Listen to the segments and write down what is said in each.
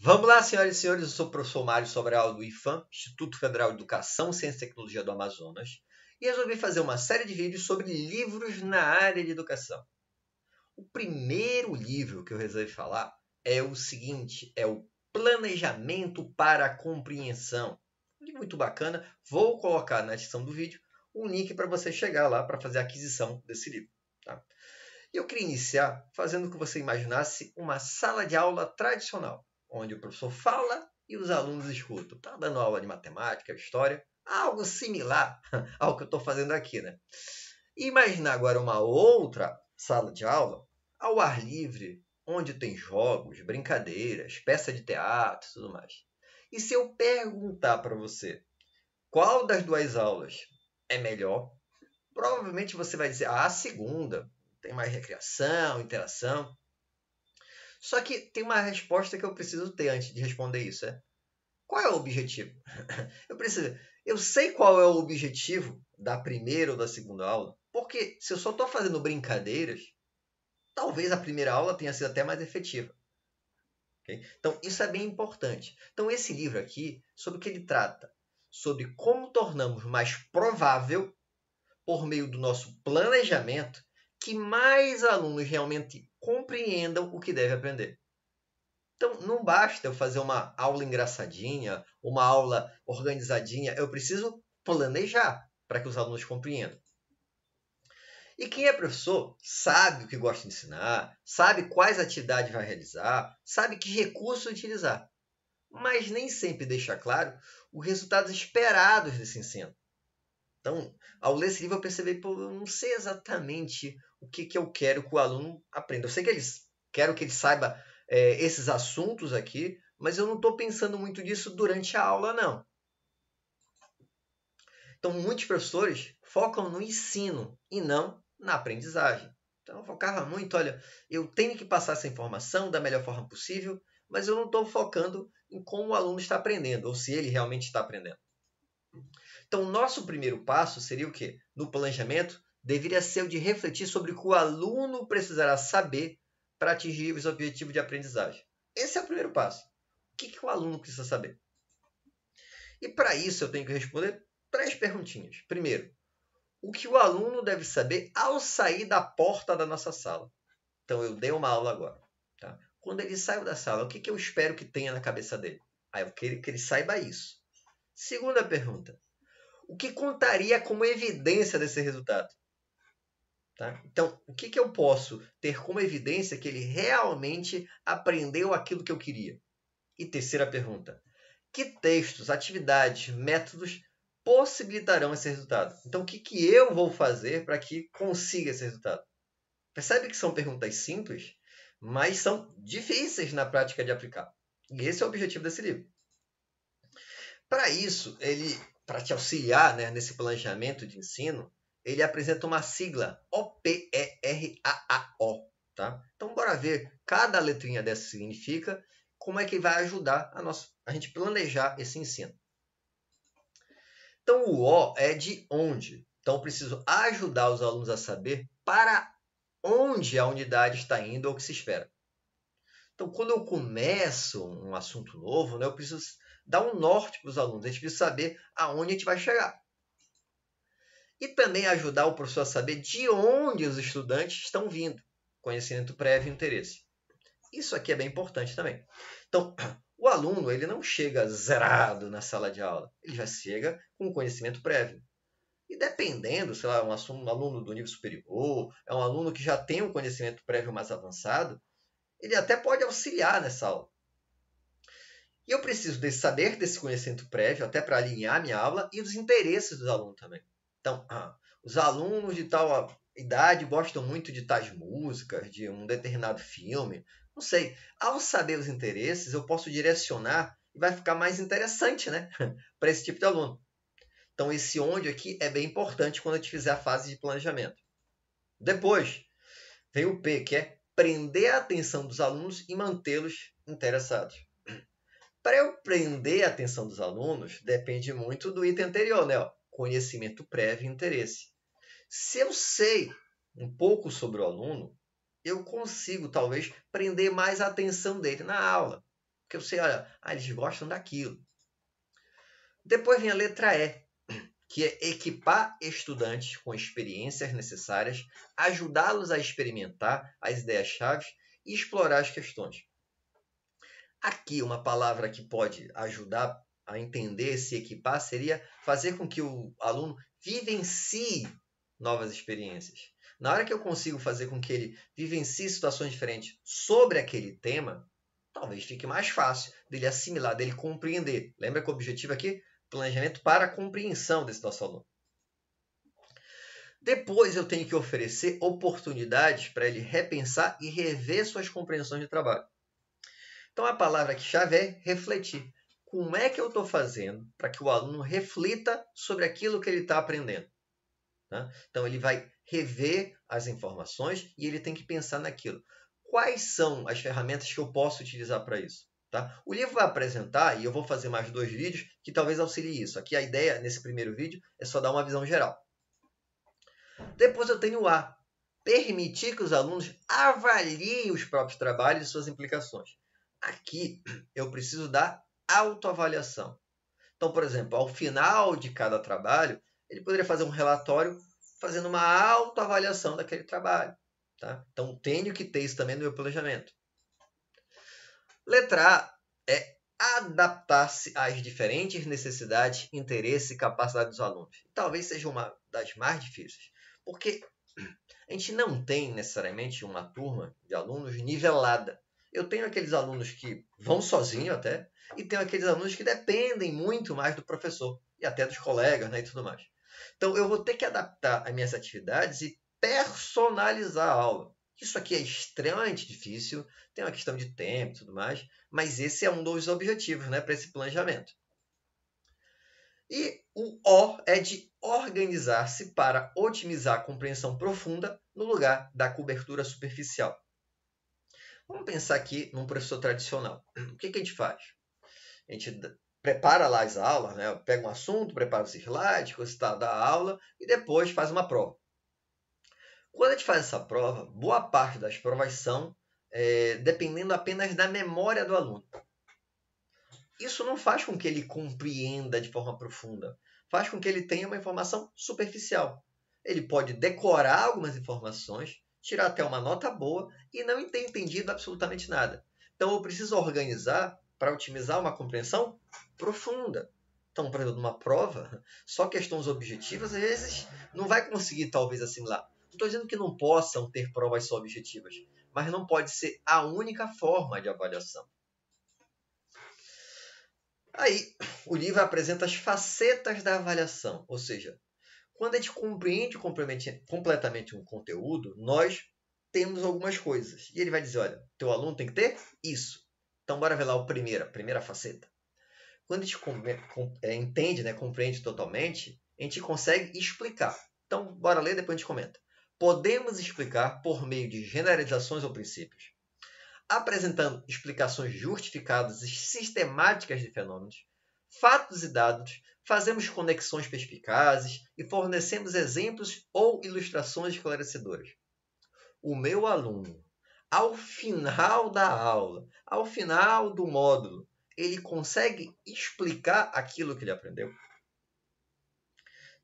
Vamos lá, senhoras e senhores, eu sou o professor Mário Sobral do IFAM, Instituto Federal de Educação, Ciência e Tecnologia do Amazonas, e resolvi fazer uma série de vídeos sobre livros na área de educação. O primeiro livro que eu resolvi falar é o seguinte, é o Planejamento para a Compreensão. Um livro muito bacana, vou colocar na descrição do vídeo um link para você chegar lá para fazer a aquisição desse livro. Tá? Eu queria iniciar fazendo que você imaginasse uma sala de aula tradicional onde o professor fala e os alunos escutam. Está dando aula de matemática, história, algo similar ao que eu estou fazendo aqui. Né? Imagina agora uma outra sala de aula ao ar livre, onde tem jogos, brincadeiras, peça de teatro e tudo mais. E se eu perguntar para você qual das duas aulas é melhor, provavelmente você vai dizer ah, a segunda, tem mais recreação, interação. Só que tem uma resposta que eu preciso ter antes de responder isso. É qual é o objetivo? Eu preciso. Eu sei qual é o objetivo da primeira ou da segunda aula, porque se eu só estou fazendo brincadeiras, talvez a primeira aula tenha sido até mais efetiva. Okay? Então, isso é bem importante. Então, esse livro aqui, sobre o que ele trata? Sobre como tornamos mais provável, por meio do nosso planejamento, que mais alunos realmente compreendam o que deve aprender. Então, não basta eu fazer uma aula engraçadinha, uma aula organizadinha, eu preciso planejar para que os alunos compreendam. E quem é professor sabe o que gosta de ensinar, sabe quais atividades vai realizar, sabe que recursos utilizar, mas nem sempre deixa claro os resultados esperados desse ensino. Então, ao ler esse livro, eu percebi que eu não sei exatamente o que, que eu quero que o aluno aprenda. Eu sei que eles quero que ele saiba é, esses assuntos aqui, mas eu não estou pensando muito disso durante a aula, não. Então, muitos professores focam no ensino e não na aprendizagem. Então, eu focava muito, olha, eu tenho que passar essa informação da melhor forma possível, mas eu não estou focando em como o aluno está aprendendo, ou se ele realmente está aprendendo. Então, o nosso primeiro passo seria o quê? No planejamento, deveria ser o de refletir sobre o que o aluno precisará saber para atingir os objetivos de aprendizagem. Esse é o primeiro passo. O que, que o aluno precisa saber? E para isso eu tenho que responder três perguntinhas. Primeiro, o que o aluno deve saber ao sair da porta da nossa sala? Então eu dei uma aula agora. Tá? Quando ele saiu da sala, o que, que eu espero que tenha na cabeça dele? eu quero que ele saiba isso. Segunda pergunta, o que contaria como evidência desse resultado? Tá? Então, o que, que eu posso ter como evidência que ele realmente aprendeu aquilo que eu queria? E terceira pergunta: que textos, atividades, métodos possibilitarão esse resultado? Então, o que, que eu vou fazer para que consiga esse resultado? Percebe que são perguntas simples, mas são difíceis na prática de aplicar. E esse é o objetivo desse livro. Para isso, ele, para te auxiliar né, nesse planejamento de ensino, ele apresenta uma sigla O-P-E-R-A-A-O. Tá? Então, bora ver cada letrinha dessa significa, como é que vai ajudar a, nossa, a gente planejar esse ensino. Então, o O é de onde. Então, preciso ajudar os alunos a saber para onde a unidade está indo ou o que se espera. Então, quando eu começo um assunto novo, né, eu preciso dar um norte para os alunos. A gente precisa saber aonde a gente vai chegar e também ajudar o professor a saber de onde os estudantes estão vindo. Conhecimento prévio e interesse. Isso aqui é bem importante também. Então, o aluno ele não chega zerado na sala de aula, ele já chega com conhecimento prévio. E dependendo, sei lá, um, um aluno do nível superior, é um aluno que já tem um conhecimento prévio mais avançado, ele até pode auxiliar nessa aula. E eu preciso desse saber, desse conhecimento prévio, até para alinhar minha aula e os interesses do aluno também. Então, ah, os alunos de tal idade gostam muito de tais músicas, de um determinado filme. Não sei. Ao saber os interesses, eu posso direcionar e vai ficar mais interessante, né? Para esse tipo de aluno. Então, esse onde aqui é bem importante quando a gente fizer a fase de planejamento. Depois, vem o P, que é prender a atenção dos alunos e mantê-los interessados. Para eu prender a atenção dos alunos, depende muito do item anterior, né? conhecimento prévio e interesse. Se eu sei um pouco sobre o aluno, eu consigo talvez prender mais a atenção dele na aula. Porque eu sei, olha, ah, eles gostam daquilo. Depois vem a letra E, que é equipar estudantes com experiências necessárias, ajudá-los a experimentar as ideias-chave e explorar as questões. Aqui, uma palavra que pode ajudar a entender, se equipar, seria fazer com que o aluno vivencie novas experiências. Na hora que eu consigo fazer com que ele vivencie situações diferentes sobre aquele tema, talvez fique mais fácil dele assimilar, dele compreender. Lembra que o objetivo aqui? Planejamento para a compreensão desse nosso aluno. Depois eu tenho que oferecer oportunidades para ele repensar e rever suas compreensões de trabalho. Então a palavra que chave é refletir como é que eu estou fazendo para que o aluno reflita sobre aquilo que ele está aprendendo. Né? Então, ele vai rever as informações e ele tem que pensar naquilo. Quais são as ferramentas que eu posso utilizar para isso? Tá? O livro vai apresentar, e eu vou fazer mais dois vídeos, que talvez auxilie isso. Aqui a ideia, nesse primeiro vídeo, é só dar uma visão geral. Depois eu tenho o A. Permitir que os alunos avaliem os próprios trabalhos e suas implicações. Aqui eu preciso dar autoavaliação. Então, por exemplo, ao final de cada trabalho, ele poderia fazer um relatório fazendo uma autoavaliação daquele trabalho. Tá? Então, tenho que ter isso também no meu planejamento. Letra A é adaptar-se às diferentes necessidades, interesses e capacidades dos alunos. Talvez seja uma das mais difíceis, porque a gente não tem necessariamente uma turma de alunos nivelada. Eu tenho aqueles alunos que vão sozinho até, e tenho aqueles alunos que dependem muito mais do professor e até dos colegas né, e tudo mais. Então eu vou ter que adaptar as minhas atividades e personalizar a aula. Isso aqui é extremamente difícil, tem uma questão de tempo e tudo mais, mas esse é um dos objetivos né, para esse planejamento. E o O é de organizar-se para otimizar a compreensão profunda no lugar da cobertura superficial. Vamos pensar aqui num professor tradicional. O que, que a gente faz? A gente prepara lá as aulas, né? pega um assunto, prepara os slides, coisa tal, dá a aula e depois faz uma prova. Quando a gente faz essa prova, boa parte das provas são é, dependendo apenas da memória do aluno. Isso não faz com que ele compreenda de forma profunda, faz com que ele tenha uma informação superficial. Ele pode decorar algumas informações, tirar até uma nota boa e não ter entendido absolutamente nada. Então eu preciso organizar para otimizar uma compreensão profunda. Então, por exemplo, numa prova, só questões objetivas às vezes não vai conseguir talvez assimilar. Não estou dizendo que não possam ter provas só objetivas, mas não pode ser a única forma de avaliação. Aí, o livro apresenta as facetas da avaliação, ou seja, quando a gente compreende completamente um conteúdo, nós temos algumas coisas. E ele vai dizer, olha, teu aluno tem que ter isso. Então, bora ver lá a primeira, a primeira faceta. Quando a gente é, é, entende, né, compreende totalmente, a gente consegue explicar. Então, bora ler, depois a gente comenta. Podemos explicar por meio de generalizações ou princípios, apresentando explicações justificadas e sistemáticas de fenômenos, fatos e dados, fazemos conexões perspicazes e fornecemos exemplos ou ilustrações esclarecedoras. O meu aluno, ao final da aula, ao final do módulo, ele consegue explicar aquilo que ele aprendeu?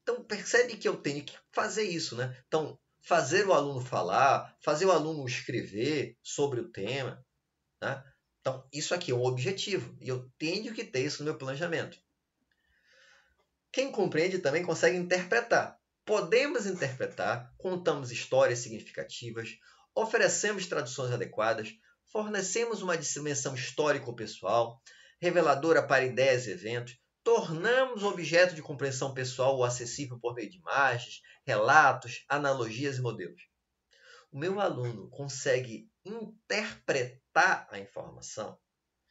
Então, percebe que eu tenho que fazer isso, né? Então, fazer o aluno falar, fazer o aluno escrever sobre o tema, né? Então, isso aqui é um objetivo e eu tenho que ter isso no meu planejamento. Quem compreende também consegue interpretar. Podemos interpretar, contamos histórias significativas, oferecemos traduções adequadas, fornecemos uma dimensão histórico-pessoal, reveladora para ideias e eventos, tornamos objeto de compreensão pessoal ou acessível por meio de imagens, relatos, analogias e modelos. O meu aluno consegue interpretar a informação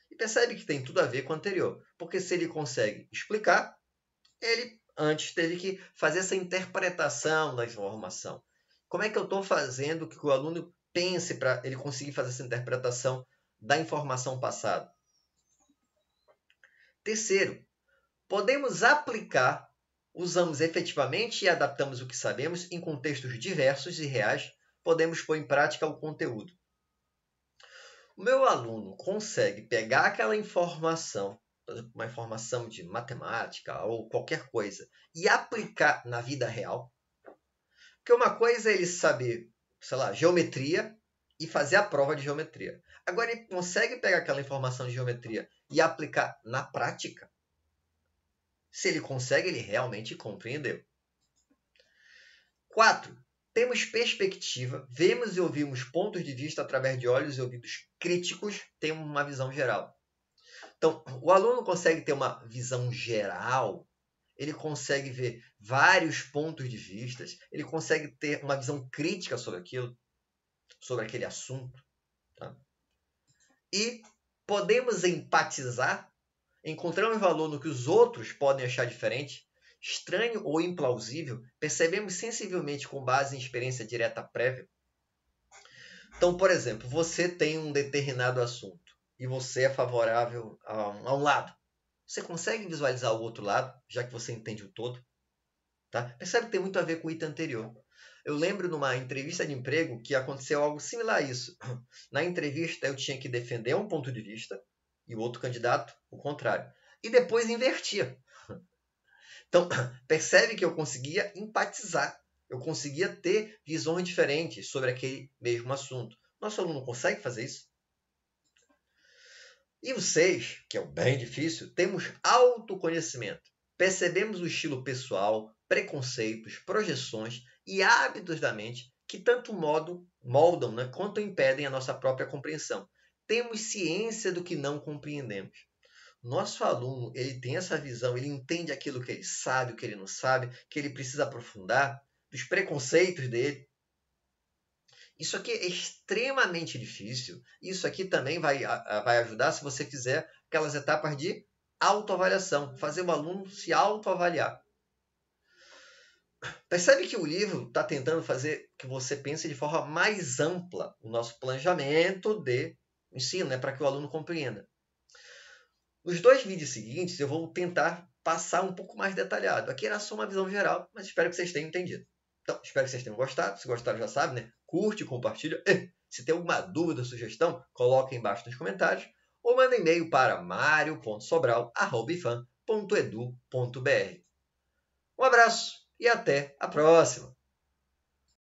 e percebe que tem tudo a ver com o anterior, porque se ele consegue explicar, ele antes teve que fazer essa interpretação da informação. Como é que eu estou fazendo que o aluno pense para ele conseguir fazer essa interpretação da informação passada? Terceiro, podemos aplicar, usamos efetivamente e adaptamos o que sabemos em contextos diversos e reais, podemos pôr em prática o conteúdo. O meu aluno consegue pegar aquela informação uma informação de matemática ou qualquer coisa e aplicar na vida real. Porque uma coisa é ele saber, sei lá, geometria e fazer a prova de geometria. Agora ele consegue pegar aquela informação de geometria e aplicar na prática? Se ele consegue, ele realmente compreendeu. 4. Temos perspectiva, vemos e ouvimos pontos de vista através de olhos e ouvidos críticos, temos uma visão geral. Então, o aluno consegue ter uma visão geral, ele consegue ver vários pontos de vista, ele consegue ter uma visão crítica sobre aquilo, sobre aquele assunto. Tá? E podemos empatizar, encontramos valor no que os outros podem achar diferente, estranho ou implausível, percebemos sensivelmente com base em experiência direta prévia. Então, por exemplo, você tem um determinado assunto e você é favorável a um, a um lado. Você consegue visualizar o outro lado, já que você entende o todo? Tá? Percebe que tem muito a ver com o item anterior. Eu lembro numa entrevista de emprego que aconteceu algo similar a isso. Na entrevista eu tinha que defender um ponto de vista e o outro candidato o contrário. E depois invertia. Então, percebe que eu conseguia empatizar, eu conseguia ter visões diferentes sobre aquele mesmo assunto. Nosso aluno consegue fazer isso? E o 6, que é o bem difícil, temos autoconhecimento. Percebemos o estilo pessoal, preconceitos, projeções e hábitos da mente que tanto modo, moldam né, quanto impedem a nossa própria compreensão. Temos ciência do que não compreendemos. Nosso aluno ele tem essa visão, ele entende aquilo que ele sabe, o que ele não sabe, que ele precisa aprofundar, dos preconceitos dele, isso aqui é extremamente difícil. Isso aqui também vai, vai ajudar se você fizer aquelas etapas de autoavaliação, fazer o aluno se autoavaliar. Percebe que o livro está tentando fazer que você pense de forma mais ampla o nosso planejamento de ensino, né, para que o aluno compreenda. Nos dois vídeos seguintes, eu vou tentar passar um pouco mais detalhado. Aqui era só uma visão geral, mas espero que vocês tenham entendido. Então, espero que vocês tenham gostado. Se gostaram, já sabe, né? curte, compartilha. Eh, se tem alguma dúvida, sugestão, coloque embaixo nos comentários ou manda e-mail para mario.sobral.edu.br. Um abraço e até a próxima!